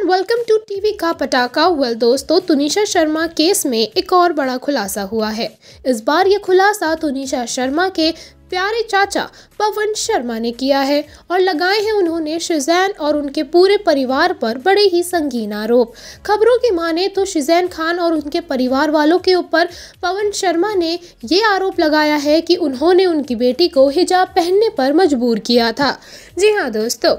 and welcome to TV का पटाखा well दोस्तों तुनिशा शर्मा केस में एक और बड़ा खुलासा हुआ है इस बार ये खुलासा तुनिशा शर्मा के प्यारे चाचा पवन शर्मा ने किया है और लगाए हैं उन्होंने शिजैन और उनके पूरे परिवार पर बड़े ही संगीन आरोप खबरों की माने तो शिजैन खान और उनके परिवार वालों के ऊपर पवन शर्मा ने ये आरोप लगाया है कि उन्होंने उनकी बेटी को हिजाब पहनने पर मजबूर किया था जी हाँ दोस्तों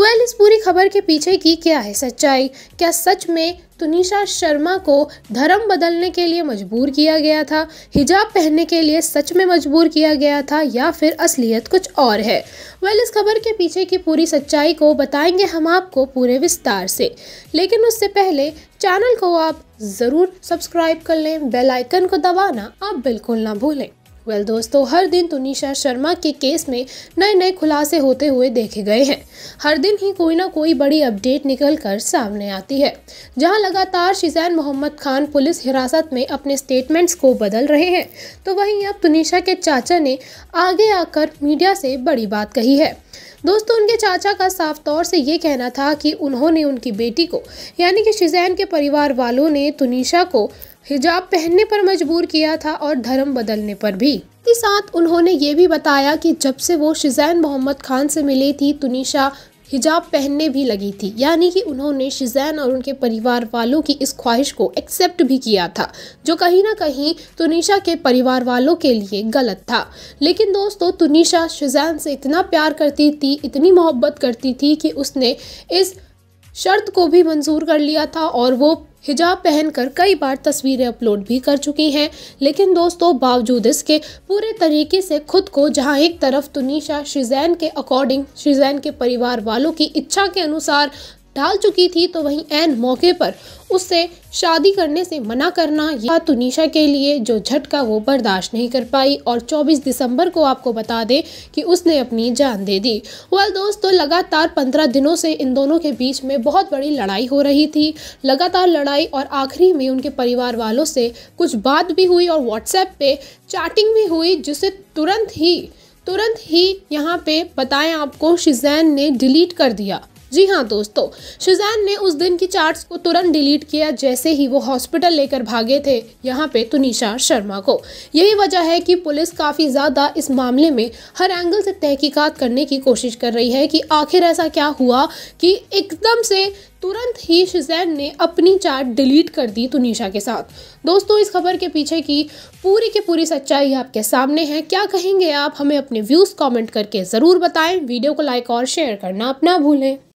वेल इस पूरी खबर के पीछे की क्या है सच्चाई क्या सच में तुनिशा शर्मा को धर्म बदलने के लिए मजबूर किया गया था हिजाब पहनने के लिए सच में मजबूर किया गया था या फिर असलियत कुछ और है वेल इस खबर के पीछे की पूरी सच्चाई को बताएंगे हम आपको पूरे विस्तार से लेकिन उससे पहले चैनल को आप ज़रूर सब्सक्राइब कर लें बेल आइकन को दबाना आप बिल्कुल ना भूलें वेल well, दोस्तों हर दिन तुनिशा शर्मा के केस में नए नए खुलासे होते हुए देखे गए हैं हर दिन ही कोई ना कोई बड़ी अपडेट निकल कर सामने आती है जहां लगातार शिजैन मोहम्मद खान पुलिस हिरासत में अपने स्टेटमेंट्स को बदल रहे हैं तो वहीं अब तुनिशा के चाचा ने आगे आकर मीडिया से बड़ी बात कही है दोस्तों उनके चाचा का साफ तौर से ये कहना था कि उन्होंने उनकी बेटी को यानी कि शिजैन के परिवार वालों ने तुनिशा को हिजाब पहनने पर मजबूर किया था और धर्म बदलने पर भी इसी साथ उन्होंने ये भी बताया कि जब से वो शिजैन मोहम्मद खान से मिली थी तुनिशा हिजाब पहनने भी लगी थी यानी कि उन्होंने शिजैन और उनके परिवार वालों की इस ख्वाहिश को एक्सेप्ट भी किया था जो कहीं ना कहीं तुनिशा के परिवार वालों के लिए गलत था लेकिन दोस्तों तुनिशा शिजैन से इतना प्यार करती थी इतनी मोहब्बत करती थी कि उसने इस शर्त को भी मंजूर कर लिया था और वो हिजाब पहनकर कई बार तस्वीरें अपलोड भी कर चुकी हैं लेकिन दोस्तों बावजूद इसके पूरे तरीके से खुद को जहां एक तरफ तुनिशा शिजैन के अकॉर्डिंग शिजैन के परिवार वालों की इच्छा के अनुसार डाल चुकी थी तो वहीं एन मौके पर उससे शादी करने से मना करना या तुनिशा तो के लिए जो झटका वो बर्दाश्त नहीं कर पाई और 24 दिसंबर को आपको बता दें कि उसने अपनी जान दे दी वह दोस्तों लगातार 15 दिनों से इन दोनों के बीच में बहुत बड़ी लड़ाई हो रही थी लगातार लड़ाई और आखिरी में उनके परिवार वालों से कुछ बात भी हुई और व्हाट्सएप पर चैटिंग भी हुई जिसे तुरंत ही तुरंत ही यहाँ पे बताएं आपको शिजैन ने डिलीट कर दिया जी हाँ दोस्तों शुजैन ने उस दिन की चार्ट्स को तुरंत डिलीट किया जैसे ही वो हॉस्पिटल लेकर भागे थे यहाँ पे तुनिशा तो शर्मा को यही वजह है कि पुलिस काफ़ी ज़्यादा इस मामले में हर एंगल से तहकीकात करने की कोशिश कर रही है कि आखिर ऐसा क्या हुआ कि एकदम से तुरंत ही शिजैन ने अपनी चार्ट डिलीट कर दी तुनिशा तो के साथ दोस्तों इस खबर के पीछे की पूरी की पूरी सच्चाई आपके सामने है क्या कहेंगे आप हमें अपने व्यूज़ कमेंट करके ज़रूर बताएं वीडियो को लाइक और शेयर करना अपना भूलें